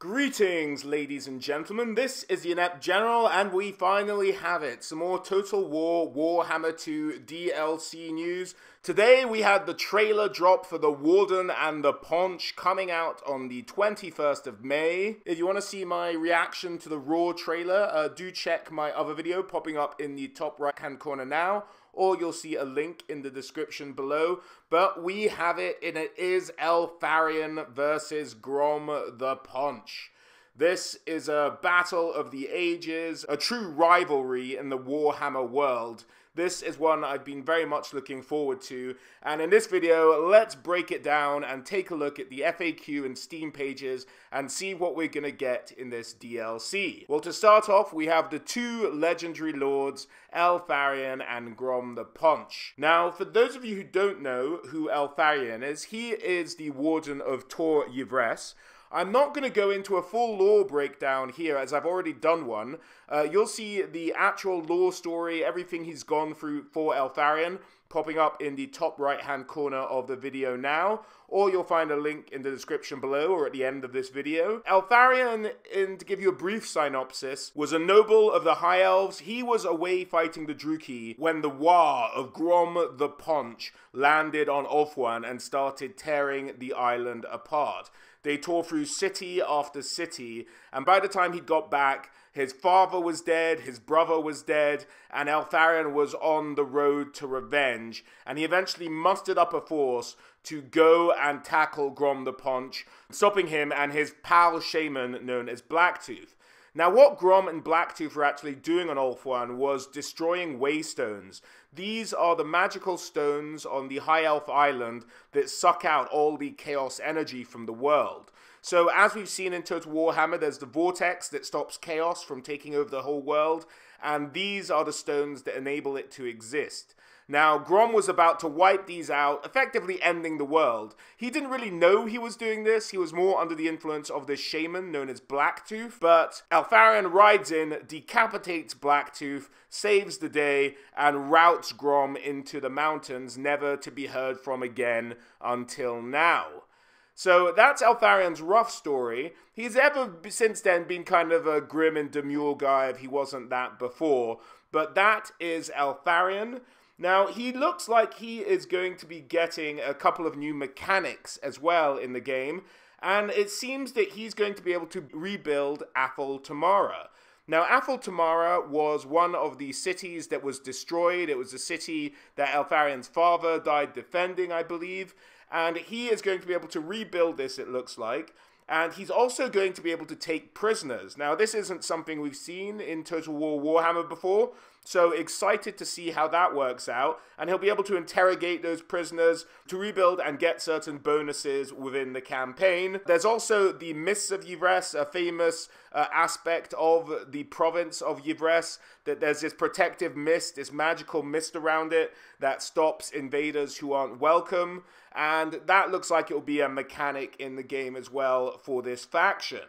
Greetings, ladies and gentlemen. This is the Inept General, and we finally have it. Some more Total War Warhammer 2 DLC news. Today, we had the trailer drop for The Warden and the Paunch coming out on the 21st of May. If you want to see my reaction to the Raw trailer, uh, do check my other video popping up in the top right hand corner now or you'll see a link in the description below. But we have it, and it is El Farian versus Grom the Punch. This is a battle of the ages, a true rivalry in the Warhammer world. This is one I've been very much looking forward to, and in this video, let's break it down and take a look at the FAQ and Steam pages and see what we're gonna get in this DLC. Well, to start off, we have the two legendary lords, Elfarion and Grom the Punch. Now, for those of you who don't know who Elfarion is, he is the Warden of Tor Yvres, I'm not going to go into a full law breakdown here, as I've already done one. Uh, you'll see the actual law story, everything he's gone through for Eltharion, popping up in the top right hand corner of the video now, or you'll find a link in the description below or at the end of this video. Altharion, and to give you a brief synopsis, was a noble of the High Elves. He was away fighting the Druki when the War of Grom the Ponch landed on Ulfwan and started tearing the island apart. They tore through city after city, and by the time he got back, his father was dead, his brother was dead, and Altharion was on the road to revenge. And he eventually mustered up a force to go and tackle Grom the Punch, stopping him and his pal shaman known as Blacktooth. Now, what Grom and Blacktooth were actually doing on Ulfwan was destroying waystones. These are the magical stones on the High Elf Island that suck out all the chaos energy from the world. So, as we've seen in Total Warhammer, there's the vortex that stops chaos from taking over the whole world, and these are the stones that enable it to exist. Now, Grom was about to wipe these out, effectively ending the world. He didn't really know he was doing this, he was more under the influence of this shaman known as Blacktooth, but Alfarion rides in, decapitates Blacktooth, saves the day, and routs Grom into the mountains, never to be heard from again until now. So that's Alfarion's rough story. He's ever since then been kind of a grim and demure guy if he wasn't that before. But that is Alfarion. Now, he looks like he is going to be getting a couple of new mechanics as well in the game, and it seems that he's going to be able to rebuild Athol Tamara. Now, Athol Tamara was one of the cities that was destroyed. It was a city that Alfarian's father died defending, I believe, and he is going to be able to rebuild this, it looks like and he's also going to be able to take prisoners. Now, this isn't something we've seen in Total War Warhammer before, so excited to see how that works out. And he'll be able to interrogate those prisoners to rebuild and get certain bonuses within the campaign. There's also the Mists of Yvres, a famous uh, aspect of the province of Yvres, that there's this protective mist, this magical mist around it that stops invaders who aren't welcome. And that looks like it will be a mechanic in the game as well for this faction.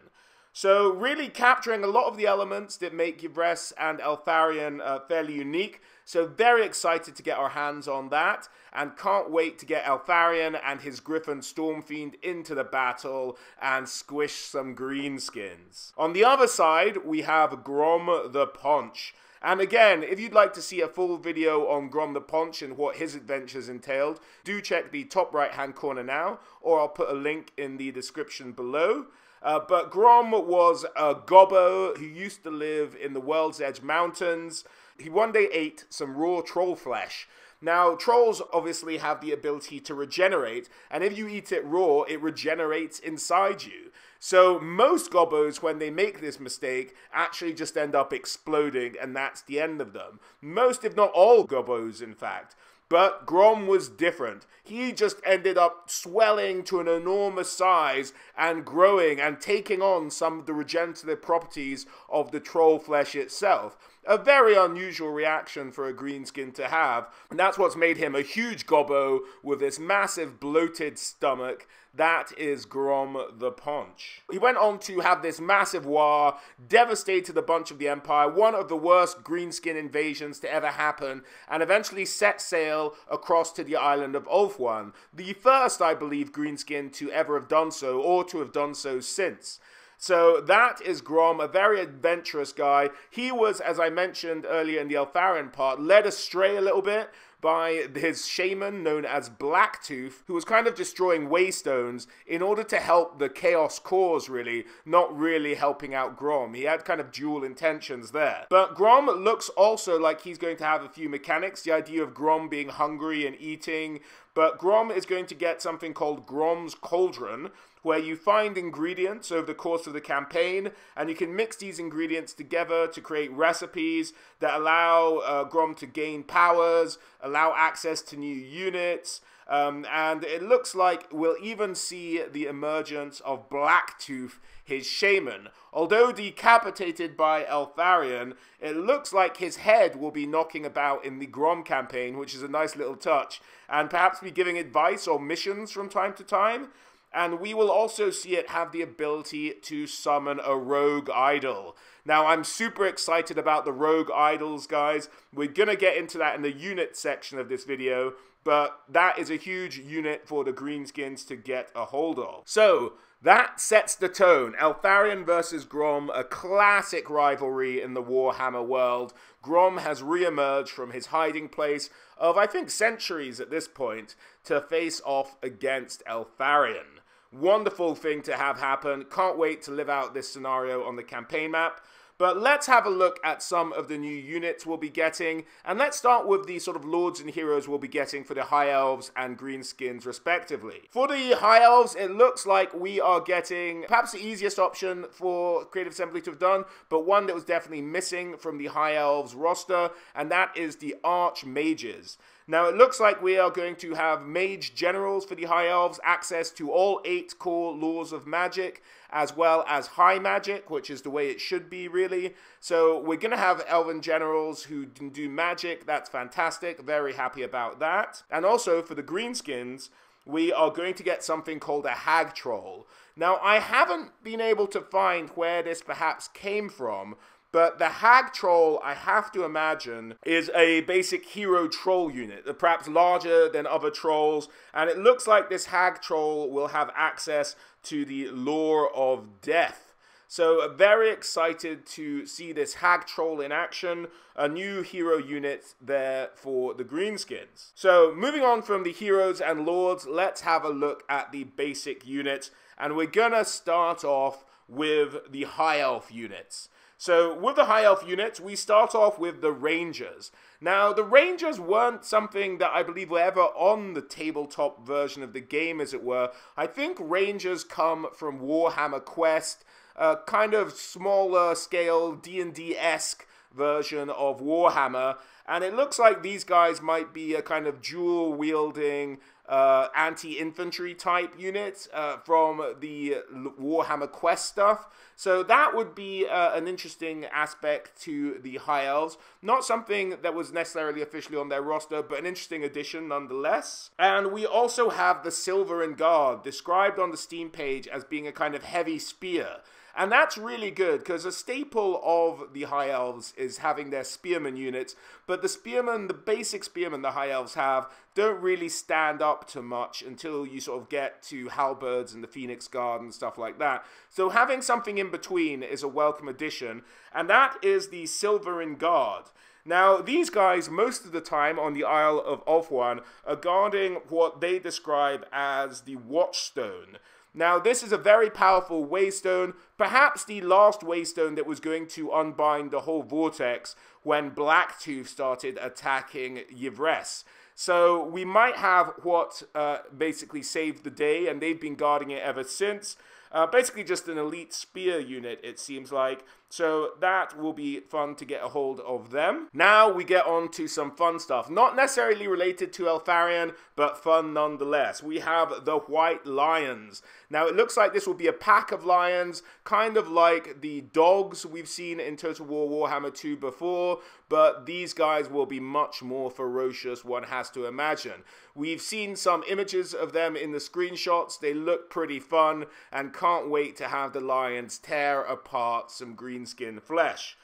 So really capturing a lot of the elements that make Yvres and Eltharion uh, fairly unique. So very excited to get our hands on that and can't wait to get Eltharion and his Griffin Stormfiend into the battle and squish some greenskins. On the other side, we have Grom the Ponch. And again, if you'd like to see a full video on Grom the Ponch and what his adventures entailed, do check the top right hand corner now, or I'll put a link in the description below. Uh, but Grom was a gobbo who used to live in the World's Edge Mountains. He one day ate some raw troll flesh. Now, trolls obviously have the ability to regenerate, and if you eat it raw, it regenerates inside you. So most gobbos, when they make this mistake, actually just end up exploding, and that's the end of them. Most, if not all, gobbos, in fact. But Grom was different. He just ended up swelling to an enormous size and growing and taking on some of the regenerative properties of the troll flesh itself a very unusual reaction for a greenskin to have. And that's what's made him a huge gobbo with this massive bloated stomach. That is Grom the Ponch. He went on to have this massive war, devastated a bunch of the Empire, one of the worst greenskin invasions to ever happen, and eventually set sail across to the island of Ulfwan, the first, I believe, greenskin to ever have done so, or to have done so since. So that is Grom, a very adventurous guy. He was, as I mentioned earlier in the Alfarin part, led astray a little bit by his shaman known as Blacktooth, who was kind of destroying waystones in order to help the Chaos cause, really, not really helping out Grom. He had kind of dual intentions there. But Grom looks also like he's going to have a few mechanics, the idea of Grom being hungry and eating, but Grom is going to get something called Grom's Cauldron, where you find ingredients over the course of the campaign and you can mix these ingredients together to create recipes that allow uh, Grom to gain powers, allow access to new units. Um, and it looks like we'll even see the emergence of Blacktooth, his shaman. Although decapitated by Eltharion, it looks like his head will be knocking about in the Grom campaign, which is a nice little touch, and perhaps be giving advice or missions from time to time and we will also see it have the ability to summon a rogue idol. Now, I'm super excited about the rogue idols, guys. We're going to get into that in the unit section of this video, but that is a huge unit for the greenskins to get a hold of. So, that sets the tone. Eltharion versus Grom, a classic rivalry in the Warhammer world. Grom has re-emerged from his hiding place of, I think, centuries at this point to face off against Eltharion. Wonderful thing to have happen. Can't wait to live out this scenario on the campaign map. But let's have a look at some of the new units we'll be getting. And let's start with the sort of lords and heroes we'll be getting for the High Elves and Greenskins, respectively. For the High Elves, it looks like we are getting perhaps the easiest option for Creative Assembly to have done, but one that was definitely missing from the High Elves roster, and that is the arch mages. Now it looks like we are going to have mage generals for the High Elves, access to all eight core laws of magic, as well as high magic, which is the way it should be really. So we're going to have Elven generals who can do magic. That's fantastic. Very happy about that. And also for the Greenskins, we are going to get something called a hag troll. Now, I haven't been able to find where this perhaps came from, but the Hag Troll, I have to imagine, is a basic hero troll unit, perhaps larger than other trolls. And it looks like this Hag Troll will have access to the Lore of Death. So very excited to see this Hag Troll in action, a new hero unit there for the Greenskins. So moving on from the heroes and lords, let's have a look at the basic units. And we're gonna start off with the High Elf units. So with the High Elf units, we start off with the Rangers. Now, the Rangers weren't something that I believe were ever on the tabletop version of the game, as it were. I think Rangers come from Warhammer Quest, a kind of smaller scale D&D-esque version of Warhammer. And it looks like these guys might be a kind of dual wielding uh, anti infantry type unit uh, from the Warhammer Quest stuff. So that would be uh, an interesting aspect to the High Elves. Not something that was necessarily officially on their roster, but an interesting addition nonetheless. And we also have the Silver and Guard, described on the Steam page as being a kind of heavy spear. And that's really good because a staple of the High Elves is having their spearmen units, but the spearmen, the basic spearmen the High Elves have, don't really stand up to much until you sort of get to halberds and the Phoenix Guard and stuff like that. So having something in between is a welcome addition, and that is the Silverin Guard. Now, these guys, most of the time on the Isle of Ofwan, are guarding what they describe as the Watchstone. Now, this is a very powerful waystone, perhaps the last waystone that was going to unbind the whole vortex when Blacktooth started attacking Yivres. So we might have what uh, basically saved the day, and they've been guarding it ever since. Uh, basically, just an elite spear unit, it seems like. So that will be fun to get a hold of them. Now we get on to some fun stuff. Not necessarily related to Elfarion, but fun nonetheless. We have the White Lions. Now it looks like this will be a pack of lions, kind of like the dogs we've seen in Total War Warhammer 2 before, but these guys will be much more ferocious, one has to imagine. We've seen some images of them in the screenshots. They look pretty fun and can't wait to have the Lions tear apart some greenskin flesh.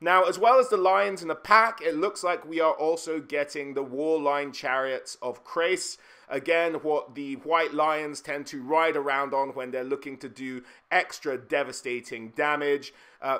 Now, as well as the lions in the pack, it looks like we are also getting the warline chariots of Krace. Again, what the white lions tend to ride around on when they're looking to do extra devastating damage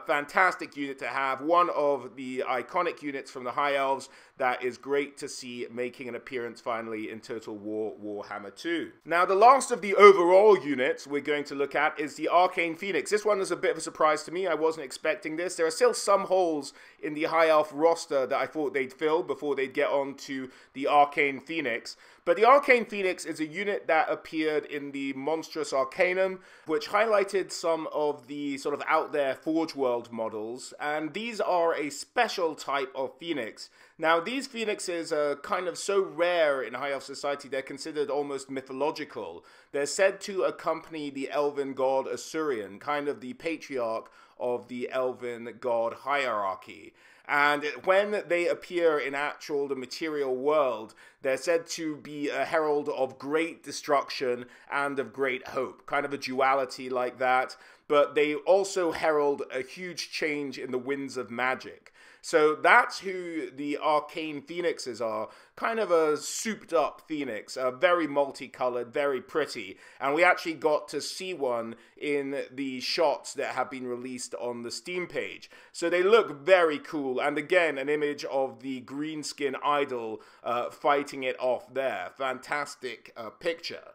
fantastic unit to have. One of the iconic units from the High Elves that is great to see making an appearance finally in Total War Warhammer 2. Now, the last of the overall units we're going to look at is the Arcane Phoenix. This one is a bit of a surprise to me. I wasn't expecting this. There are still some holes in the High Elf roster that I thought they'd fill before they'd get on to the Arcane Phoenix. But the Arcane Phoenix is a unit that appeared in the Monstrous Arcanum, which highlighted some of the sort of out there Forge World models, and these are a special type of Phoenix. Now, these Phoenixes are kind of so rare in High Elf society, they're considered almost mythological. They're said to accompany the elven god Assurian, kind of the patriarch of the elven god hierarchy. And when they appear in actual the material world, they're said to be a herald of great destruction and of great hope, kind of a duality like that. But they also herald a huge change in the winds of magic. So that's who the arcane phoenixes are. Kind of a souped up phoenix, a very multicolored, very pretty. And we actually got to see one in the shots that have been released on the Steam page. So they look very cool. And again, an image of the greenskin idol uh, fighting it off there. Fantastic uh, picture.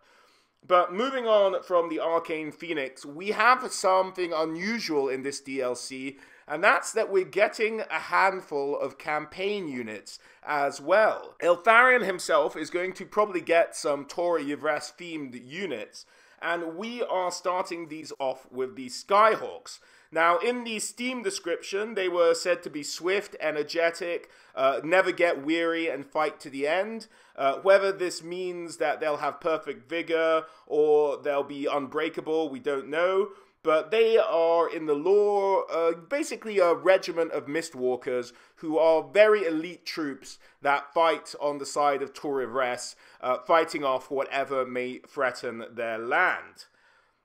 But moving on from the Arcane Phoenix, we have something unusual in this DLC and that's that we're getting a handful of campaign units as well. Iltharian himself is going to probably get some Tori Yivres themed units, and we are starting these off with the Skyhawks. Now, in the Steam description, they were said to be swift, energetic, uh, never get weary, and fight to the end. Uh, whether this means that they'll have perfect vigor or they'll be unbreakable, we don't know. But they are, in the lore, uh, basically a regiment of mistwalkers who are very elite troops that fight on the side of Torivres, uh, fighting off whatever may threaten their land.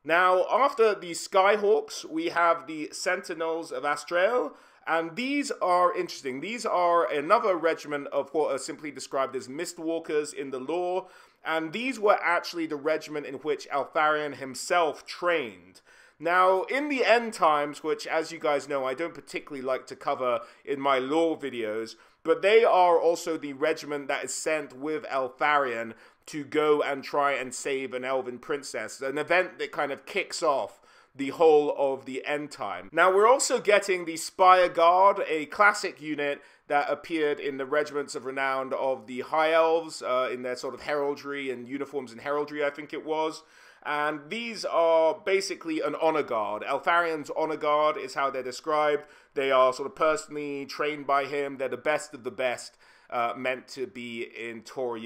Now, after the Skyhawks, we have the Sentinels of Astrael, and these are interesting. These are another regiment of what are simply described as Mistwalkers in the lore, and these were actually the regiment in which Alfarion himself trained. Now, in the end times, which, as you guys know, I don't particularly like to cover in my lore videos, but they are also the regiment that is sent with Eltharion to go and try and save an elven princess, an event that kind of kicks off the whole of the end time. Now, we're also getting the Spire Guard, a classic unit that appeared in the regiments of renown of the High Elves uh, in their sort of heraldry and uniforms and heraldry, I think it was. And these are basically an honor guard. Eltharion's honor guard is how they're described. They are sort of personally trained by him. They're the best of the best, uh, meant to be in Tor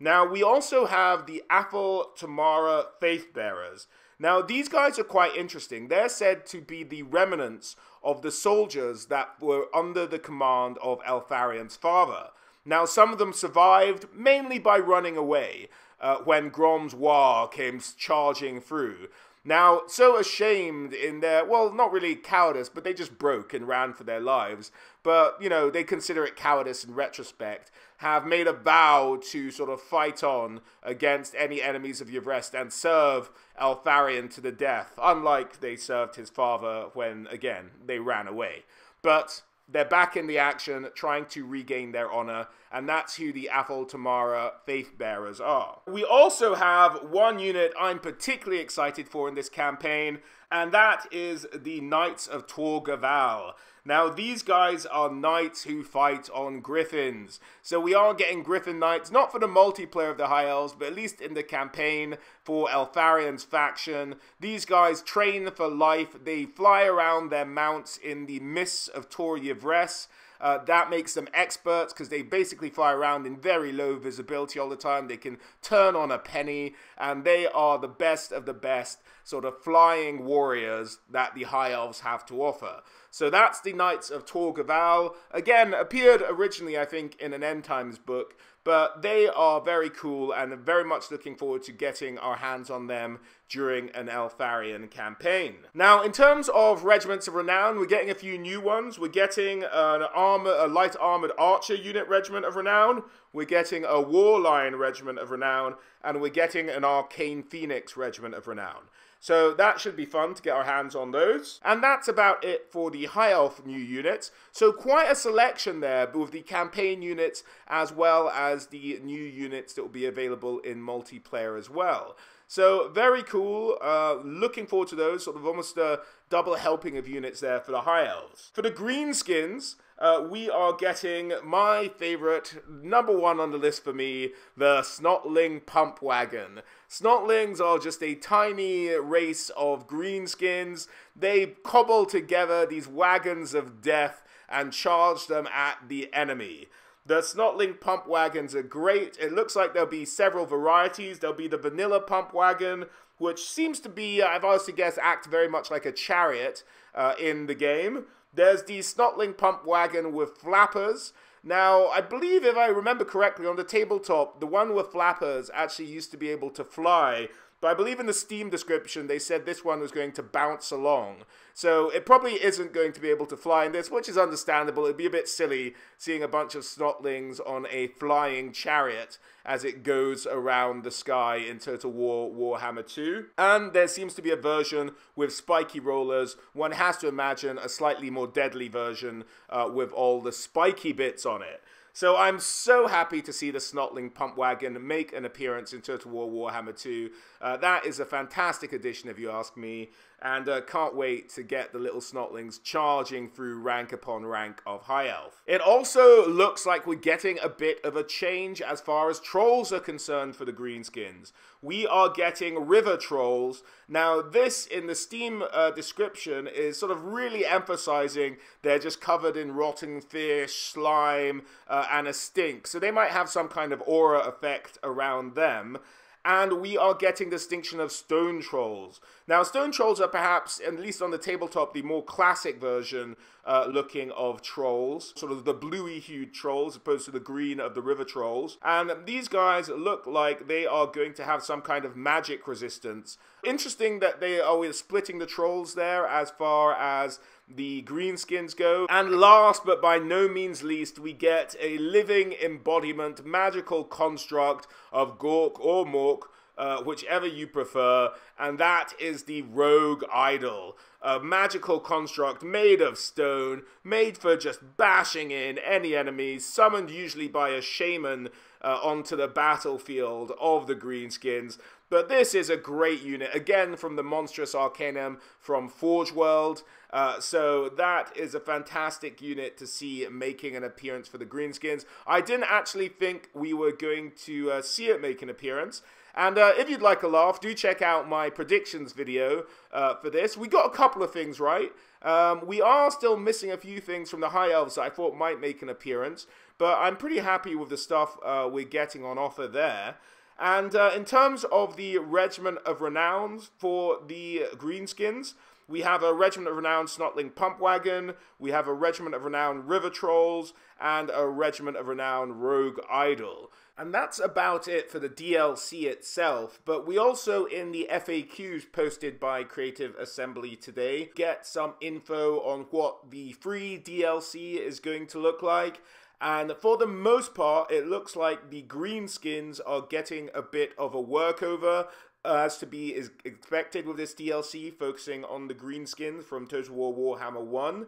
Now, we also have the Apple Tamara Faith Bearers. Now, these guys are quite interesting. They're said to be the remnants of the soldiers that were under the command of Eltharion's father. Now, some of them survived, mainly by running away, uh, when Grom's War came charging through. Now, so ashamed in their, well, not really cowardice, but they just broke and ran for their lives. But, you know, they consider it cowardice in retrospect, have made a vow to sort of fight on against any enemies of Yavrest and serve Altharion to the death, unlike they served his father when, again, they ran away. But they're back in the action trying to regain their honor, and that's who the Athol Tamara Faith Bearers are. We also have one unit I'm particularly excited for in this campaign, and that is the Knights of Torgaval. Now, these guys are knights who fight on griffins. So we are getting griffin knights, not for the multiplayer of the High Elves, but at least in the campaign for Elfarion's faction. These guys train for life. They fly around their mounts in the mists of Tor Yivres. Uh, that makes them experts because they basically fly around in very low visibility all the time. They can turn on a penny, and they are the best of the best sort of flying warriors that the High Elves have to offer. So that's the Knights of Torgaval. Again, appeared originally, I think, in an End Times book, but they are very cool and very much looking forward to getting our hands on them during an Elfarian campaign. Now, in terms of regiments of renown, we're getting a few new ones. We're getting an armor, a light armored archer unit regiment of renown. We're getting a warline regiment of renown, and we're getting an arcane phoenix regiment of renown. So that should be fun to get our hands on those. And that's about it for the High Elf new units. So quite a selection there with the campaign units as well as the new units that will be available in multiplayer as well. So very cool. Uh, looking forward to those. Sort of almost a double helping of units there for the High Elves. For the Greenskins, uh, we are getting my favorite, number one on the list for me, the Snotling Pump Wagon. Snotlings are just a tiny race of greenskins. They cobble together these wagons of death and charge them at the enemy. The Snotling pump wagons are great. It looks like there'll be several varieties. There'll be the vanilla pump wagon, which seems to be, I've honestly guessed, act very much like a chariot uh, in the game. There's the Snotling Pump Wagon with flappers. Now, I believe, if I remember correctly, on the tabletop, the one with flappers actually used to be able to fly, but I believe in the Steam description, they said this one was going to bounce along. So it probably isn't going to be able to fly in this, which is understandable. It'd be a bit silly seeing a bunch of snotlings on a flying chariot as it goes around the sky in Total War Warhammer 2. And there seems to be a version with spiky rollers. One has to imagine a slightly more deadly version uh, with all the spiky bits on it. So I'm so happy to see the Snotling Pump Wagon make an appearance in Total War Warhammer 2. Uh, that is a fantastic addition, if you ask me, and uh, can't wait to get the little Snotlings charging through rank upon rank of High Elf. It also looks like we're getting a bit of a change as far as trolls are concerned for the Greenskins we are getting river trolls. Now, this in the Steam uh, description is sort of really emphasizing they're just covered in rotting fish, slime, uh, and a stink. So they might have some kind of aura effect around them and we are getting distinction of stone trolls. Now, stone trolls are perhaps, at least on the tabletop, the more classic version uh, looking of trolls, sort of the bluey hued trolls opposed to the green of the river trolls. And these guys look like they are going to have some kind of magic resistance. Interesting that they are always splitting the trolls there as far as the greenskins go. And last but by no means least, we get a living embodiment, magical construct of Gork or Mork uh, whichever you prefer, and that is the Rogue Idol, a magical construct made of stone, made for just bashing in any enemies, summoned usually by a shaman uh, onto the battlefield of the Greenskins. But this is a great unit, again from the Monstrous Arcanum from Forge World. Uh, so that is a fantastic unit to see making an appearance for the Greenskins. I didn't actually think we were going to uh, see it make an appearance. And uh, if you'd like a laugh, do check out my predictions video uh, for this. We got a couple of things right. Um, we are still missing a few things from the High Elves that I thought might make an appearance, but I'm pretty happy with the stuff uh, we're getting on offer there. And uh, in terms of the Regiment of Renowns for the Greenskins, we have a regiment of renowned Snotling Pump Wagon, we have a regiment of renowned River Trolls, and a regiment of renowned Rogue Idol. And that's about it for the DLC itself, but we also, in the FAQs posted by Creative Assembly today, get some info on what the free DLC is going to look like. And for the most part, it looks like the greenskins are getting a bit of a workover as to be is expected with this DLC, focusing on the skins from Total War Warhammer 1.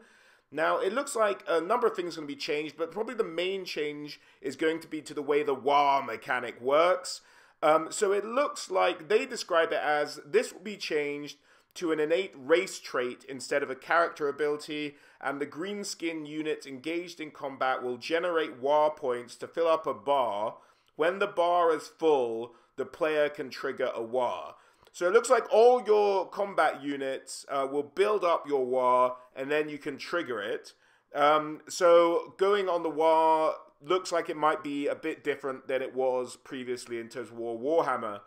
Now, it looks like a number of things are going to be changed, but probably the main change is going to be to the way the WAR mechanic works. Um, so it looks like they describe it as this will be changed to an innate race trait instead of a character ability, and the Greenskin units engaged in combat will generate WAR points to fill up a bar. When the bar is full, the player can trigger a war. So it looks like all your combat units uh, will build up your war and then you can trigger it. Um, so going on the war looks like it might be a bit different than it was previously in terms of War Warhammer.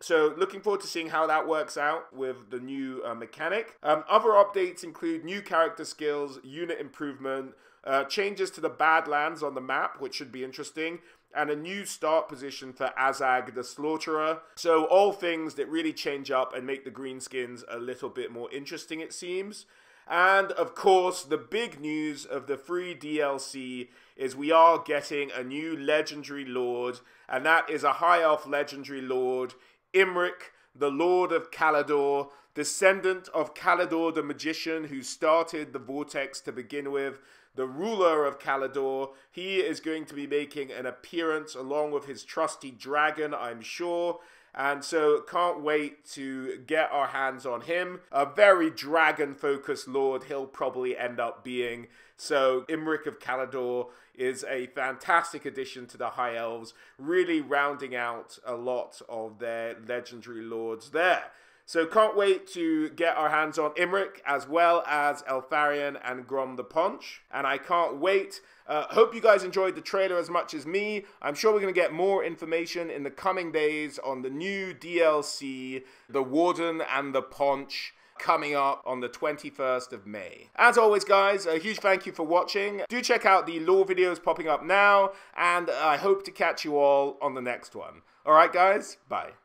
So looking forward to seeing how that works out with the new uh, mechanic. Um, other updates include new character skills, unit improvement, uh, changes to the Badlands on the map, which should be interesting, and a new start position for Azag the Slaughterer. So, all things that really change up and make the Greenskins a little bit more interesting, it seems. And of course, the big news of the free DLC is we are getting a new legendary lord, and that is a high elf legendary lord, Imric, the Lord of Kalidor, descendant of Kalidor the Magician, who started the Vortex to begin with the ruler of Calidor. He is going to be making an appearance along with his trusty dragon, I'm sure. And so can't wait to get our hands on him. A very dragon focused lord he'll probably end up being. So Imric of Calidor is a fantastic addition to the High Elves, really rounding out a lot of their legendary lords there. So can't wait to get our hands on Imric as well as Elfarion and Grom the Punch. And I can't wait. Uh, hope you guys enjoyed the trailer as much as me. I'm sure we're going to get more information in the coming days on the new DLC, The Warden and the Punch coming up on the 21st of May. As always, guys, a huge thank you for watching. Do check out the lore videos popping up now, and I hope to catch you all on the next one. All right, guys, bye.